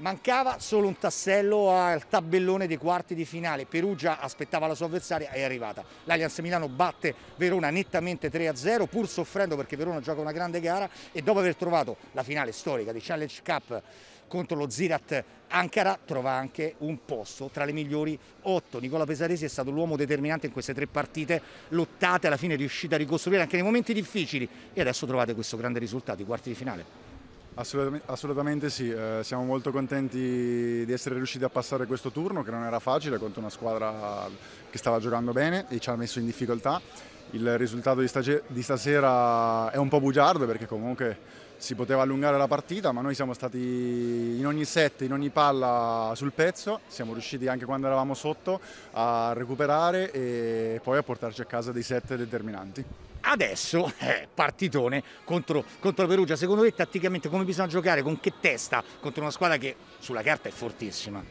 Mancava solo un tassello al tabellone dei quarti di finale, Perugia aspettava la sua avversaria, è arrivata. L'Allianz Milano batte Verona nettamente 3-0, pur soffrendo perché Verona gioca una grande gara e dopo aver trovato la finale storica di Challenge Cup contro lo Zirat Ankara trova anche un posto tra le migliori otto. Nicola Pesaresi è stato l'uomo determinante in queste tre partite lottate, alla fine è riuscito a ricostruire anche nei momenti difficili e adesso trovate questo grande risultato, i quarti di finale. Assolutamente, assolutamente sì, eh, siamo molto contenti di essere riusciti a passare questo turno che non era facile contro una squadra che stava giocando bene e ci ha messo in difficoltà. Il risultato di, di stasera è un po' bugiardo perché comunque si poteva allungare la partita, ma noi siamo stati in ogni set, in ogni palla sul pezzo, siamo riusciti anche quando eravamo sotto a recuperare e poi a portarci a casa dei set determinanti. Adesso eh, partitone contro, contro Perugia. Secondo te tatticamente come bisogna giocare? Con che testa? Contro una squadra che sulla carta è fortissima.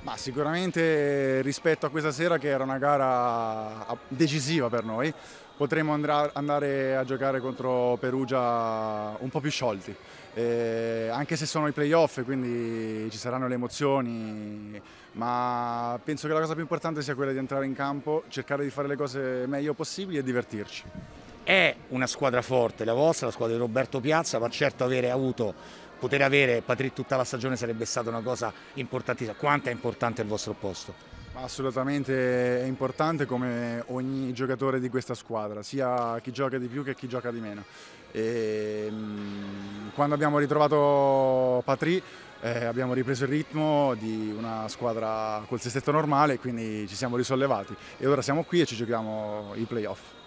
Ma sicuramente rispetto a questa sera che era una gara decisiva per noi, potremo andare a giocare contro Perugia un po' più sciolti, eh, anche se sono i playoff quindi ci saranno le emozioni, ma penso che la cosa più importante sia quella di entrare in campo, cercare di fare le cose meglio possibili e divertirci è una squadra forte, la vostra, la squadra di Roberto Piazza, ma certo avere avuto, poter avere Patrick tutta la stagione sarebbe stata una cosa importantissima. Quanto è importante il vostro posto? Assolutamente è importante come ogni giocatore di questa squadra, sia chi gioca di più che chi gioca di meno. E, ehm, quando abbiamo ritrovato Patri eh, abbiamo ripreso il ritmo di una squadra col sestetto normale, quindi ci siamo risollevati e ora siamo qui e ci giochiamo i playoff.